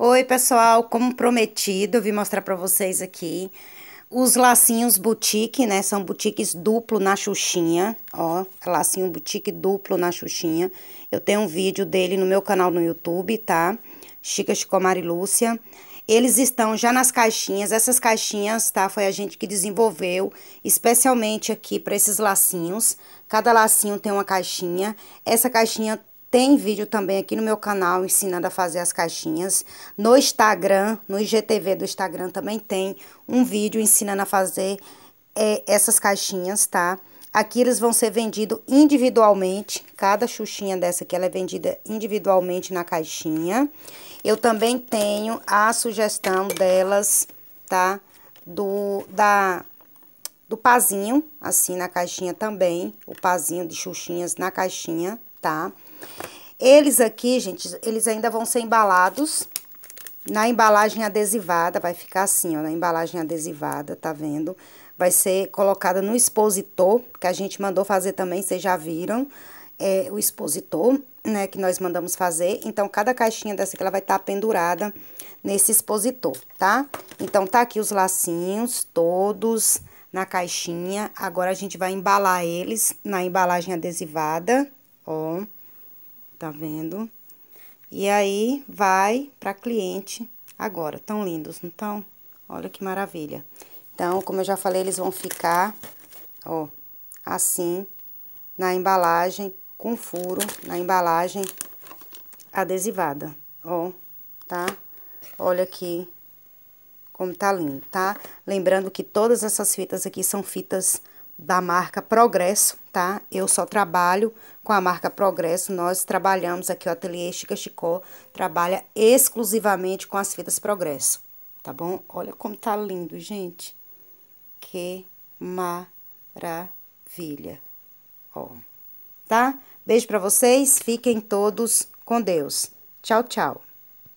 Oi, pessoal, como prometido, eu vim mostrar para vocês aqui os lacinhos boutique, né? São boutiques duplo na Xuxinha, ó, lacinho boutique duplo na Xuxinha. Eu tenho um vídeo dele no meu canal no YouTube, tá? Chica Chicomari Lúcia. Eles estão já nas caixinhas, essas caixinhas, tá? Foi a gente que desenvolveu, especialmente aqui para esses lacinhos. Cada lacinho tem uma caixinha. Essa caixinha tem vídeo também aqui no meu canal ensinando a fazer as caixinhas. No Instagram, no IGTV do Instagram também tem um vídeo ensinando a fazer é, essas caixinhas, tá? Aqui eles vão ser vendidos individualmente. Cada xuxinha dessa aqui, ela é vendida individualmente na caixinha. Eu também tenho a sugestão delas, tá? Do, da, do pazinho, assim, na caixinha também. O pazinho de xuxinhas na caixinha tá? Eles aqui, gente, eles ainda vão ser embalados na embalagem adesivada, vai ficar assim, ó, na embalagem adesivada, tá vendo? Vai ser colocada no expositor, que a gente mandou fazer também, vocês já viram, é, o expositor, né, que nós mandamos fazer. Então, cada caixinha dessa aqui, ela vai estar tá pendurada nesse expositor, tá? Então, tá aqui os lacinhos todos na caixinha. Agora, a gente vai embalar eles na embalagem adesivada ó, tá vendo? E aí, vai pra cliente agora. Tão lindos, não tão? Olha que maravilha. Então, como eu já falei, eles vão ficar, ó, assim, na embalagem, com furo, na embalagem adesivada, ó, tá? Olha aqui como tá lindo, tá? Lembrando que todas essas fitas aqui são fitas da marca Progresso, tá? Eu só trabalho com a marca Progresso, nós trabalhamos aqui, o Ateliê Chica Chicó trabalha exclusivamente com as fitas Progresso, tá bom? Olha como tá lindo, gente. Que maravilha, ó, tá? Beijo pra vocês, fiquem todos com Deus. Tchau, tchau.